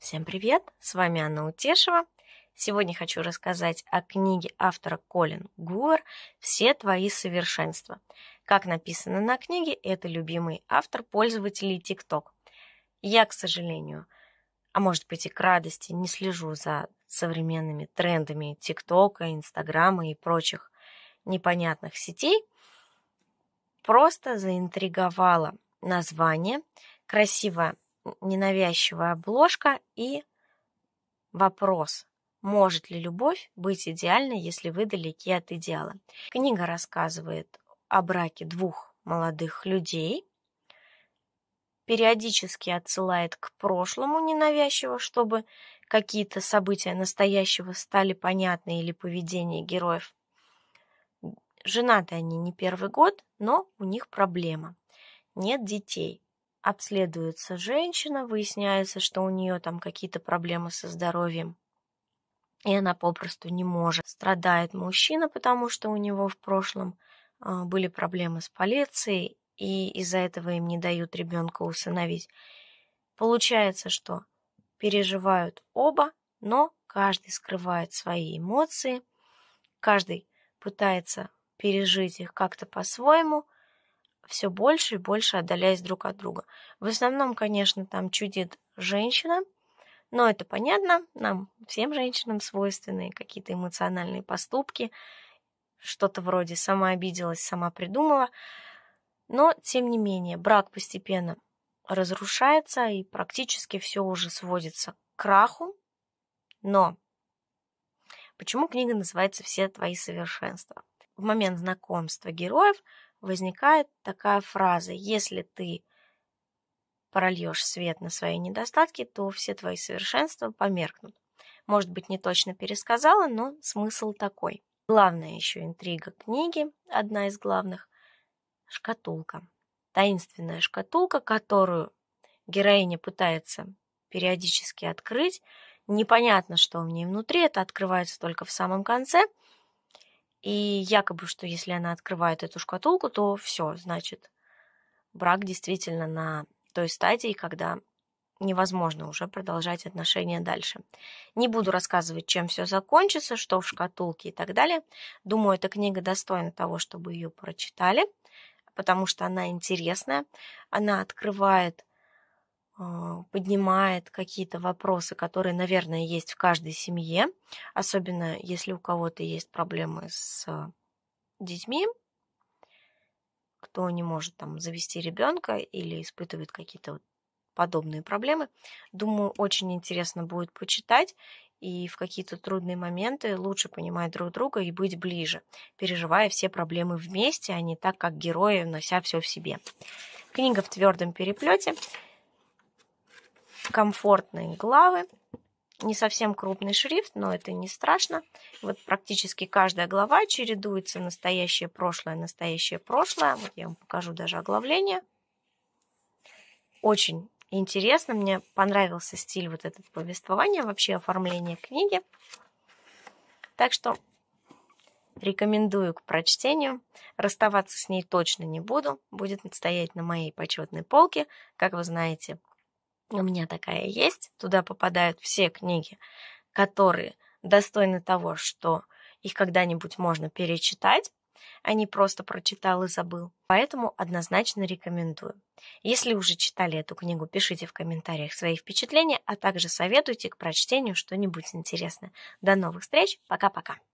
Всем привет! С вами Анна Утешева. Сегодня хочу рассказать о книге автора Колин Гуэр «Все твои совершенства». Как написано на книге, это любимый автор пользователей TikTok. Я, к сожалению, а может быть и к радости, не слежу за современными трендами ТикТока, Инстаграма и прочих непонятных сетей. Просто заинтриговало название, красивое ненавязчивая обложка и вопрос, может ли любовь быть идеальной, если вы далеки от идеала. Книга рассказывает о браке двух молодых людей, периодически отсылает к прошлому ненавязчиво, чтобы какие-то события настоящего стали понятны или поведение героев. Женаты они не первый год, но у них проблема. Нет детей обследуется женщина, выясняется, что у нее там какие-то проблемы со здоровьем, и она попросту не может. Страдает мужчина, потому что у него в прошлом а, были проблемы с полицией, и из-за этого им не дают ребенка усыновить. Получается, что переживают оба, но каждый скрывает свои эмоции, каждый пытается пережить их как-то по-своему, все больше и больше отдаляясь друг от друга. В основном, конечно, там чудит женщина, но это понятно, нам всем женщинам свойственны какие-то эмоциональные поступки, что-то вроде сама обиделась, сама придумала. Но, тем не менее, брак постепенно разрушается и практически все уже сводится к краху. Но почему книга называется «Все твои совершенства»? В момент знакомства героев возникает такая фраза «Если ты прольешь свет на свои недостатки, то все твои совершенства померкнут». Может быть, не точно пересказала, но смысл такой. Главная еще интрига книги, одна из главных – шкатулка. Таинственная шкатулка, которую героиня пытается периодически открыть. Непонятно, что в ней внутри, это открывается только в самом конце – и якобы, что если она открывает эту шкатулку, то все, значит, брак действительно на той стадии, когда невозможно уже продолжать отношения дальше. Не буду рассказывать, чем все закончится, что в шкатулке и так далее. Думаю, эта книга достойна того, чтобы ее прочитали, потому что она интересная. Она открывает а, поднимает какие-то вопросы, которые, наверное, есть в каждой семье, особенно если у кого-то есть проблемы с а, детьми, кто не может там завести ребенка или испытывает какие-то вот подобные проблемы. Думаю, очень интересно будет почитать и в какие-то трудные моменты лучше понимать друг друга и быть ближе, переживая все проблемы вместе, а не так, как герои, нося все в себе. Книга в твердом переплете комфортные главы. Не совсем крупный шрифт, но это не страшно. Вот практически каждая глава чередуется настоящее прошлое, настоящее прошлое. Вот я вам покажу даже оглавление. Очень интересно, мне понравился стиль вот этого повествования, вообще оформление книги. Так что рекомендую к прочтению. Расставаться с ней точно не буду. Будет стоять на моей почетной полке. Как вы знаете, у меня такая есть, туда попадают все книги, которые достойны того, что их когда-нибудь можно перечитать, а не просто прочитал и забыл. Поэтому однозначно рекомендую. Если уже читали эту книгу, пишите в комментариях свои впечатления, а также советуйте к прочтению что-нибудь интересное. До новых встреч, пока-пока!